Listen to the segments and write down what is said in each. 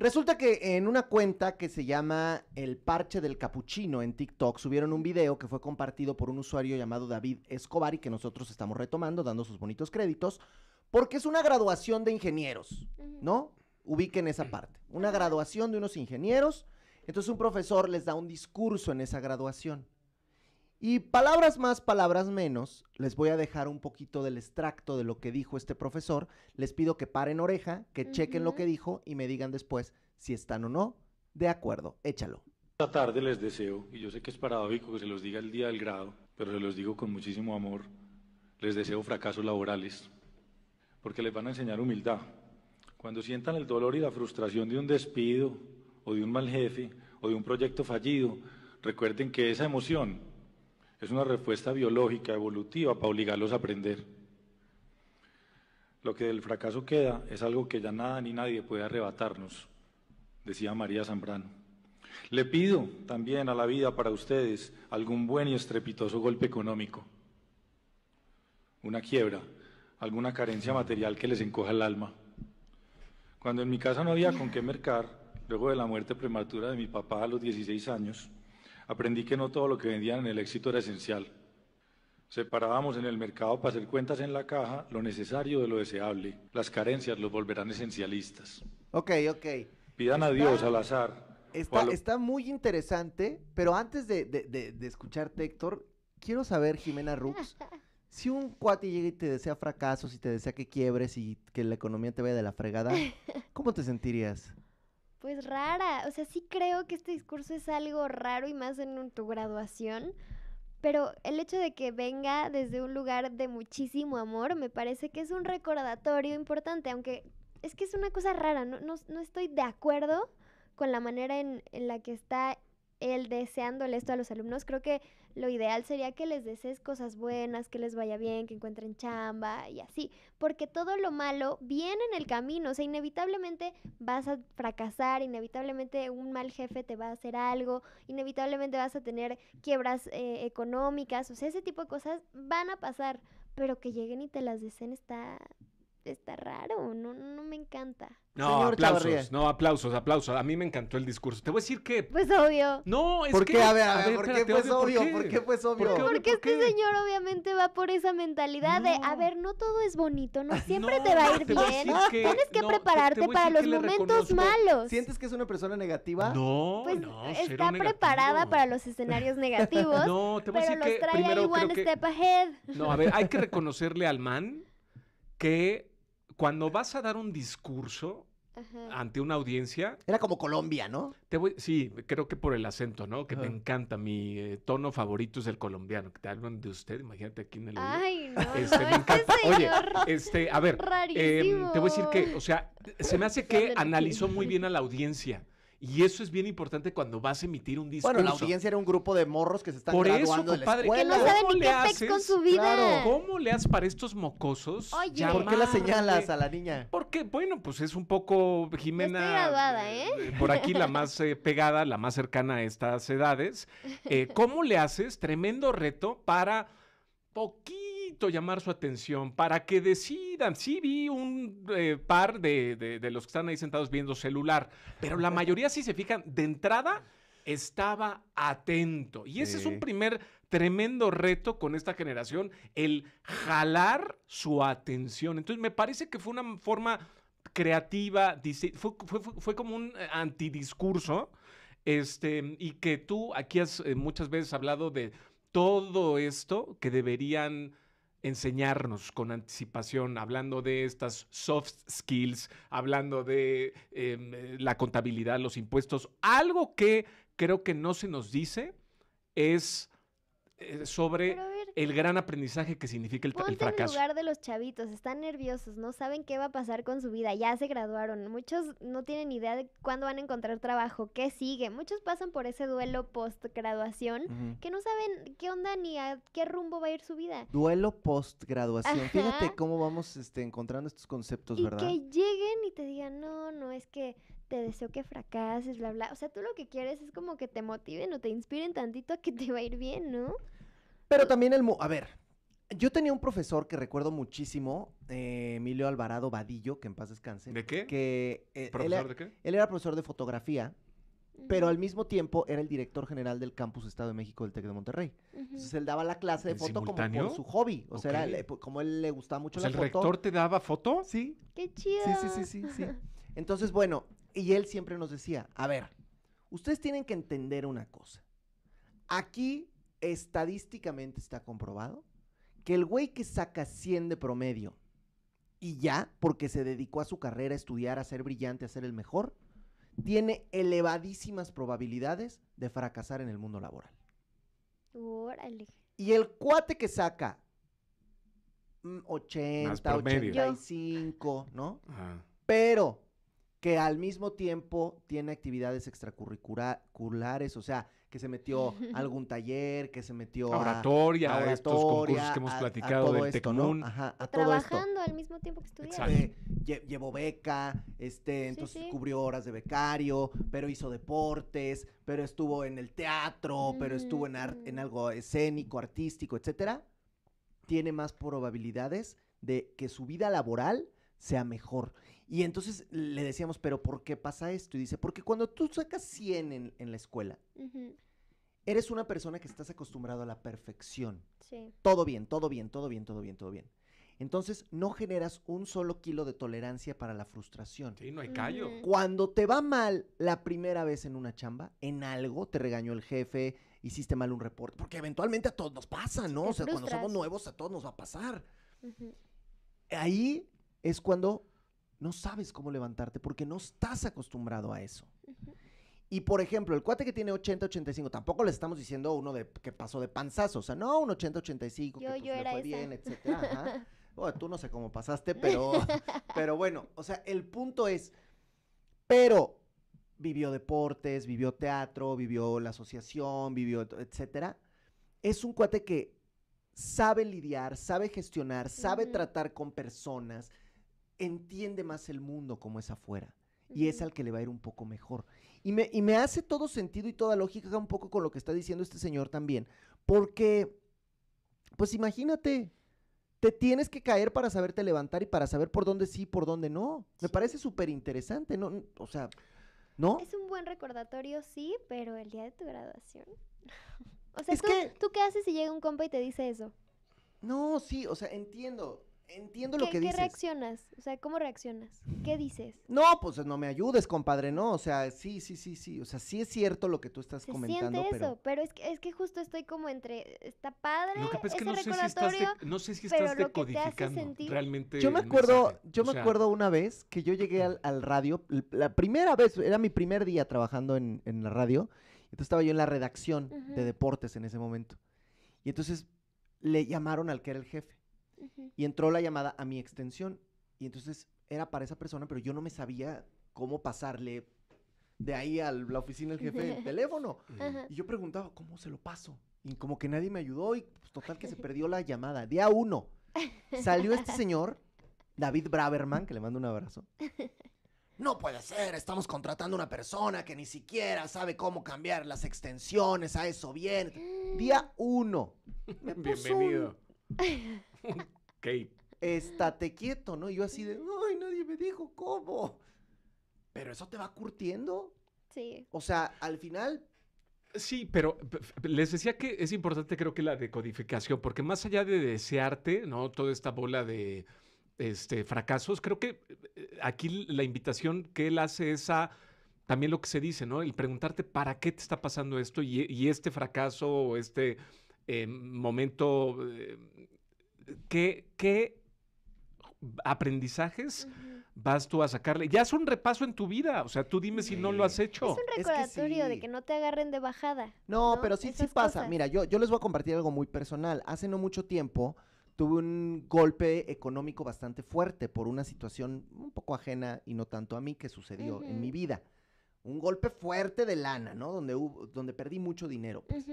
Resulta que en una cuenta que se llama El Parche del Capuchino en TikTok subieron un video que fue compartido por un usuario llamado David Escobar y que nosotros estamos retomando, dando sus bonitos créditos, porque es una graduación de ingenieros, ¿no? Ubiquen esa parte. Una graduación de unos ingenieros. Entonces un profesor les da un discurso en esa graduación. Y palabras más, palabras menos, les voy a dejar un poquito del extracto de lo que dijo este profesor. Les pido que paren oreja, que chequen lo que dijo y me digan después si están o no de acuerdo. Échalo. Esta tarde les deseo, y yo sé que es paradójico que se los diga el día del grado, pero se los digo con muchísimo amor, les deseo fracasos laborales, porque les van a enseñar humildad. Cuando sientan el dolor y la frustración de un despido, o de un mal jefe, o de un proyecto fallido, recuerden que esa emoción es una respuesta biológica, evolutiva, para obligarlos a aprender. Lo que del fracaso queda es algo que ya nada ni nadie puede arrebatarnos, decía María Zambrano. Le pido también a la vida para ustedes algún buen y estrepitoso golpe económico, una quiebra, alguna carencia material que les encoja el alma. Cuando en mi casa no había con qué mercar, luego de la muerte prematura de mi papá a los 16 años, aprendí que no todo lo que vendían en el éxito era esencial. Separábamos en el mercado para hacer cuentas en la caja lo necesario de lo deseable. Las carencias los volverán esencialistas. Ok, ok. Pidan adiós al azar. Está, está muy interesante, pero antes de, de, escucharte, Héctor, quiero saber, Jimena Rux, si un cuate llega y te desea fracasos y te desea que quiebres y que la economía te vaya de la fregada, ¿cómo te sentirías? pues rara. O sea, sí creo que este discurso es algo raro y más en tu graduación. Pero el hecho de que venga desde un lugar de muchísimo amor me parece que es un recordatorio importante, aunque es que es una cosa rara, no, no, estoy de acuerdo con la manera en, en la que está él deseándole esto a los alumnos. Creo que lo ideal sería que les desees cosas buenas, que les vaya bien, que encuentren chamba y así, porque todo lo malo viene en el camino, o sea, inevitablemente vas a fracasar, inevitablemente un mal jefe te va a hacer algo, inevitablemente vas a tener quiebras eh, económicas, o sea, ese tipo de cosas van a pasar, pero que lleguen y te las deseen está está raro, no, no me encanta. No, aplausos, no, aplausos, aplausos. A mí me encantó el discurso. Te voy a decir que... Pues obvio. No, es ¿Por Qué? A ver, a ver, ¿por, qué obvio, ¿por, qué? obvio? Porque este señor obviamente va por esa mentalidad de, a ver, no todo es bonito, no ah, siempre te va a ir bien. Tienes que prepararte para los momentos malos. ¿Sientes que es una persona negativa? No, pues está preparada para los escenarios negativos. no, te voy a decir trae No, a ver, hay que reconocerle al man que cuando vas a dar un discurso ante una audiencia... Era como Colombia, ¿no? sí, creo que por el acento, ¿no? Que me encanta. Mi eh, tono favorito es el colombiano. Que te hablan de usted, imagínate aquí en el... Ay, no, este, me este encanta. Oye, este, a ver, em, te voy a decir que, o sea, se me hace que analizó muy bien a la audiencia. Y eso es bien importante cuando vas a emitir un disco Bueno, la audiencia era un grupo de morros que se están Por graduando eso, compadre, no sabe qué su vida. Claro. ¿Cómo le haces para estos mocosos? Oye. ¿Por qué la señalas a la niña? Porque, bueno, pues es un poco Jimena... Estoy eh, ¿eh? ¿eh? por aquí la más eh, pegada, la más cercana a estas edades. ¿Cómo le haces? Tremendo reto para poquito llamar su atención para que decidan. Sí vi un eh, par de, los que están ahí sentados viendo celular, pero la mayoría, si se fijan, de entrada estaba atento. Y ese es un primer tremendo reto con esta generación, el jalar su atención. Entonces, me parece que fue una forma creativa, fue, fue, como un eh, antidiscurso, este, y que tú aquí has eh, muchas veces hablado de todo esto que deberían enseñarnos con anticipación, hablando de estas soft skills, hablando de em, eh, la contabilidad, los impuestos. Algo que creo que no se nos dice es eh, sobre el gran aprendizaje que significa el, Ponte el fracaso. en lugar de los chavitos, están nerviosos, no saben qué va a pasar con su vida, ya se graduaron, muchos no tienen idea de cuándo van a encontrar trabajo, qué sigue, muchos pasan por ese duelo post graduación que no saben qué onda ni a qué rumbo va a ir su vida. Duelo postgraduación. fíjate cómo vamos este, encontrando estos conceptos, y ¿verdad? Que lleguen y te digan, no, no, es que te deseo que fracases, bla, bla. O sea, tú lo que quieres es como que te motiven o te inspiren tantito a que te va a ir bien, ¿no? Pero también el... A ver, yo tenía un profesor que recuerdo muchísimo, eh, Emilio Alvarado Vadillo, que en paz descanse. ¿De qué? Que, eh, ¿Profesor de qué? Él era profesor de fotografía, pero al mismo tiempo era el director general del Campus Estado de México del TEC de Monterrey. Entonces él daba la clase de foto como su hobby. O sea, como él le gustaba mucho ¿el ¿El rector te daba foto? Sí. ¡Qué chido! sí, sí, sí, sí. Entonces, bueno, y él siempre nos decía, a ver, ustedes tienen que entender una cosa. Aquí estadísticamente está comprobado que el güey que saca 100 de promedio y ya, porque se dedicó a su carrera, a estudiar, a ser brillante, a ser el mejor, tiene elevadísimas probabilidades de fracasar en el mundo laboral. Órale. Y el cuate que saca 80, mm, 85, ¿no? Pero que al mismo tiempo tiene actividades extracurriculares, o sea, que se metió algún taller, que se metió a oratoria, a, oratoria, estos concursos que hemos platicado de a esto, Ajá, a todo Trabajando al mismo tiempo que estudiaba. llevó beca, este, entonces cubrió horas de becario, pero hizo deportes, pero estuvo en el teatro, pero estuvo en, en mm. algo escénico, artístico, etcétera. Tiene más probabilidades de que su vida laboral sea mejor. Y entonces le decíamos, pero ¿por qué pasa esto? Y dice, porque cuando tú sacas 100 en, la escuela, eres una persona que estás acostumbrado a la perfección. Todo bien, todo bien, todo bien, todo bien, todo bien. Entonces no generas un solo kilo de tolerancia para la frustración. Sí, no hay callo. Cuando te va mal la primera vez en una chamba, en algo, te regañó el jefe, hiciste mal un reporte, porque eventualmente a todos nos pasa, ¿no? o sea, cuando somos nuevos a todos nos va a pasar. Ahí es cuando no sabes cómo levantarte porque no estás acostumbrado a eso. Y por ejemplo, el cuate que tiene 80, 85, tampoco le estamos diciendo uno de que pasó de panzazo, o sea, no un 80, 85, que pues, fue bien, etcétera. tú no sé cómo pasaste, pero, pero bueno, o sea, el punto es, pero vivió deportes, vivió teatro, vivió la asociación, vivió, etcétera. Es un cuate que sabe lidiar, sabe gestionar, sabe tratar con personas, entiende más el mundo como es afuera y es al que le va a ir un poco mejor. Y me, me hace todo sentido y toda lógica un poco con lo que está diciendo este señor también, porque, pues imagínate, te tienes que caer para saberte levantar y para saber por dónde sí y por dónde no. Me parece súper interesante, ¿no? O sea, ¿no? Es un buen recordatorio, sí, pero el día de tu graduación. o sea, tú, que... ¿tú qué haces si llega un compa y te dice eso? No, sí, o sea, entiendo entiendo lo que dices. ¿Qué reaccionas? O sea, ¿cómo reaccionas? ¿Qué dices? No, pues no me ayudes, compadre, no. O sea, sí, sí, sí, sí. O sea, sí es cierto lo que tú estás comentando. Siente pero... eso, pero es que, es que justo estoy como entre. Está padre. Lo que pasa es que no sé si estás, no sé si estás decodificando realmente. Yo me acuerdo, yo me acuerdo una vez que yo llegué al, radio, la primera vez, era mi primer día trabajando en, la radio. Entonces estaba yo en la redacción de deportes en ese momento. Y entonces le llamaron al que era el jefe y entró la llamada a mi extensión. Y entonces era para esa persona, pero yo no me sabía cómo pasarle de ahí a la oficina del jefe el teléfono. Y yo preguntaba, ¿cómo se lo paso? Y como que nadie me ayudó y pues, total que se perdió la llamada. Día uno, salió este señor, David Braverman, que le mando un abrazo. No puede ser, estamos contratando a una persona que ni siquiera sabe cómo cambiar las extensiones, a eso bien. Día uno. Bienvenido. ok. Estate quieto, ¿no? Y yo así de, ay, nadie me dijo cómo. Pero eso te va curtiendo. Sí. O sea, al final Sí, pero les decía que es importante creo que la decodificación, porque más allá de desearte, ¿no? Toda esta bola de este, fracasos, creo que eh, aquí la invitación que él hace es a también lo que se dice, ¿no? El preguntarte para qué te está pasando esto y, este fracaso o este eh, momento eh, qué, aprendizajes vas tú a sacarle. Ya es un repaso en tu vida, o sea, tú dime si no lo has hecho. Es un recordatorio de que no te agarren de bajada. No, pero sí, sí pasa. Mira, yo, yo les voy a compartir algo muy personal. Hace no mucho tiempo tuve un golpe económico bastante fuerte por una situación un poco ajena y no tanto a mí que sucedió en mi vida. Un golpe fuerte de lana, ¿no? Donde, donde perdí mucho dinero. Pues.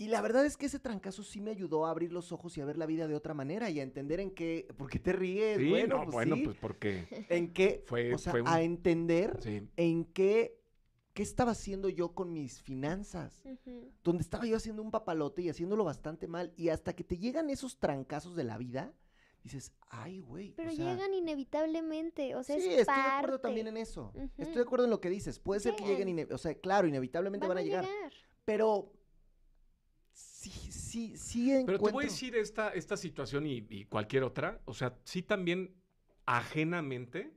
Y la verdad es que ese trancazo sí me ayudó a abrir los ojos y a ver la vida de otra manera y a entender en qué, por qué te ríes, sí, bueno, pues, bueno, pues porque en qué, fue, o sea, a entender en qué qué estaba haciendo yo con mis finanzas, donde estaba yo haciendo un papalote y haciéndolo bastante mal y hasta que te llegan esos trancazos de la vida, dices, ay, güey. Pero llegan inevitablemente, o sea, sí, estoy de acuerdo también en eso. Estoy de acuerdo en lo que dices. Puede ser que lleguen, o sea, claro, inevitablemente van, a llegar. Pero sí, sí, Pero te voy a decir esta, esta situación y, cualquier otra, o sea, sí también ajenamente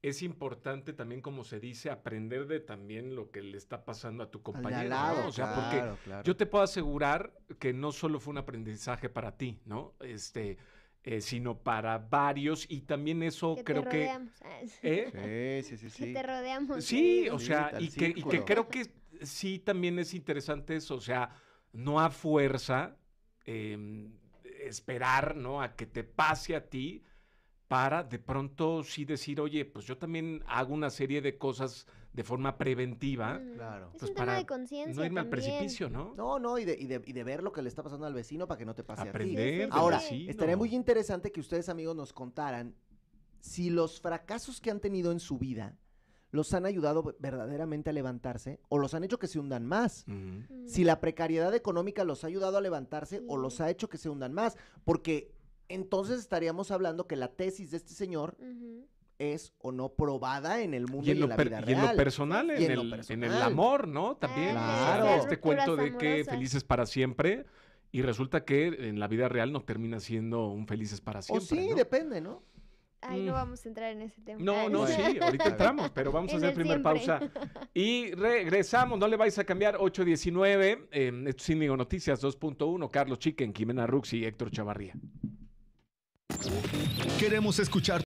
es importante también, como se dice, aprender de también lo que le está pasando a tu compañero. O sea, porque yo te puedo asegurar que no solo fue un aprendizaje para ti, ¿no? Este... Eh, sino para varios y también eso creo que... ¿Eh? Sí, sí, sí, sí. te rodeamos. Sí, o sea, y y que creo que sí también es interesante eso, o sea, no a fuerza em, esperar, ¿no? A que te pase a ti para de pronto sí decir, oye, pues yo también hago una serie de cosas de forma preventiva. Mm. Claro. es un pues tema de conciencia. No irme al precipicio, ¿no? No, no, y de, ver lo que le está pasando al vecino para que no te pase a ti. Pues, Ahora, sí estaría muy interesante que ustedes, amigos, nos contaran si los fracasos que han tenido en su vida los han ayudado verdaderamente a levantarse o los han hecho que se hundan más. Si la precariedad económica los ha ayudado a levantarse o los ha hecho que se hundan más, porque entonces estaríamos hablando que la tesis de este señor es o no probada en el mundo y la vida real. Y en lo personal, en, el, amor, ¿no? También pues, este cuento de que felices para siempre y resulta que en la vida real no termina siendo un felices para siempre. O sí, depende, ¿no? Ay, no mm. vamos a entrar en ese tema. No, no, sí, ahorita entramos, pero vamos a hacer primer pausa. Y regresamos, no le vais a cambiar, 819, eh, em, esto Noticias 2.1, Carlos Chiquen, Jimena Rux y Héctor Chavarría. Queremos escuchar